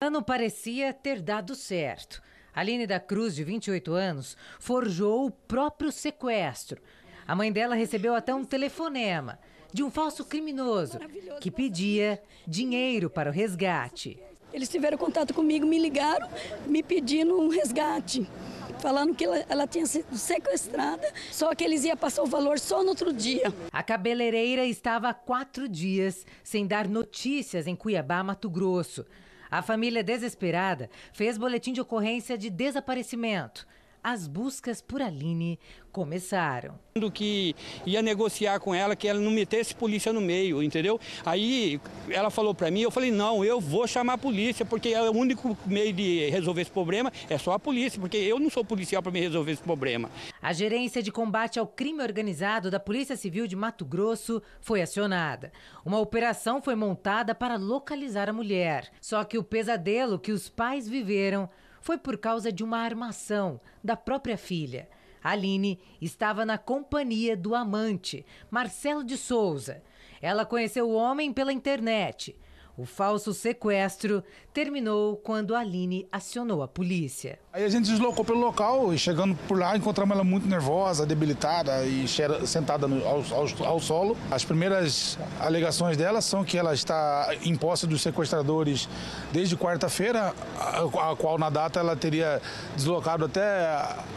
ano parecia ter dado certo. Aline da Cruz, de 28 anos, forjou o próprio sequestro. A mãe dela recebeu até um telefonema de um falso criminoso que pedia dinheiro para o resgate. Eles tiveram contato comigo, me ligaram, me pedindo um resgate, falando que ela, ela tinha sido sequestrada, só que eles iam passar o valor só no outro dia. A cabeleireira estava há quatro dias sem dar notícias em Cuiabá, Mato Grosso. A família desesperada fez boletim de ocorrência de desaparecimento as buscas por Aline começaram. Que ia negociar com ela, que ela não metesse polícia no meio, entendeu? Aí ela falou para mim, eu falei, não, eu vou chamar a polícia, porque é o único meio de resolver esse problema é só a polícia, porque eu não sou policial para me resolver esse problema. A gerência de combate ao crime organizado da Polícia Civil de Mato Grosso foi acionada. Uma operação foi montada para localizar a mulher. Só que o pesadelo que os pais viveram foi por causa de uma armação da própria filha. Aline estava na companhia do amante, Marcelo de Souza. Ela conheceu o homem pela internet o falso sequestro terminou quando Aline acionou a polícia. Aí a gente deslocou pelo local e chegando por lá encontramos ela muito nervosa, debilitada e sentada no, ao, ao, ao solo. As primeiras alegações dela são que ela está em posse dos sequestradores desde quarta-feira, a, a qual na data ela teria deslocado até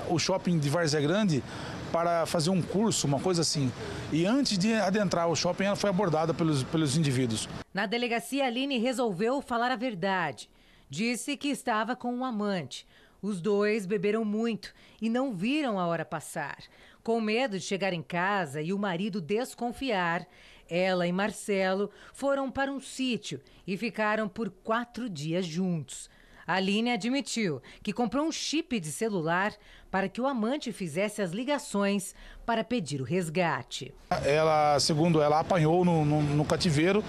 o shopping de Várzea Grande para fazer um curso, uma coisa assim. E antes de adentrar o shopping, ela foi abordada pelos, pelos indivíduos. Na delegacia, Aline resolveu falar a verdade. Disse que estava com um amante. Os dois beberam muito e não viram a hora passar. Com medo de chegar em casa e o marido desconfiar, ela e Marcelo foram para um sítio e ficaram por quatro dias juntos. Aline admitiu que comprou um chip de celular para que o amante fizesse as ligações para pedir o resgate. Ela, segundo ela, apanhou no, no, no cativeiro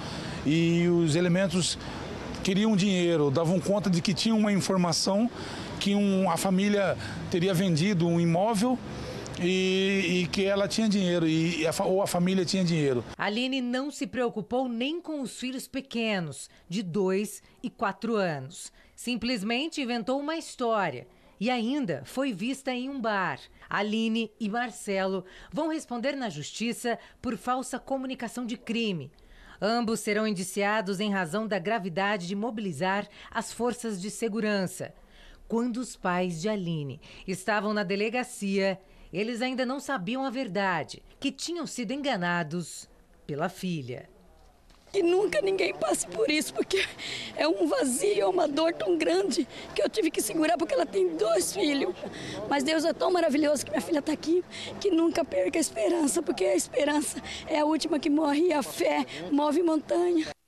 e os elementos queriam dinheiro, davam conta de que tinha uma informação que um, a família teria vendido um imóvel e, e, que ela tinha dinheiro, e, a, ou a família tinha dinheiro. Aline não se preocupou nem com os filhos pequenos, de 2 e 4 anos. Simplesmente inventou uma história e ainda foi vista em um bar. Aline e Marcelo vão responder na justiça por falsa comunicação de crime. Ambos serão indiciados em razão da gravidade de mobilizar as forças de segurança. Quando os pais de Aline estavam na delegacia, eles ainda não sabiam a verdade, que tinham sido enganados pela filha. Que nunca ninguém passe por isso, porque é um vazio, é uma dor tão grande que eu tive que segurar porque ela tem dois filhos. Mas Deus é tão maravilhoso que minha filha está aqui, que nunca perca a esperança, porque a esperança é a última que morre e a fé move montanha.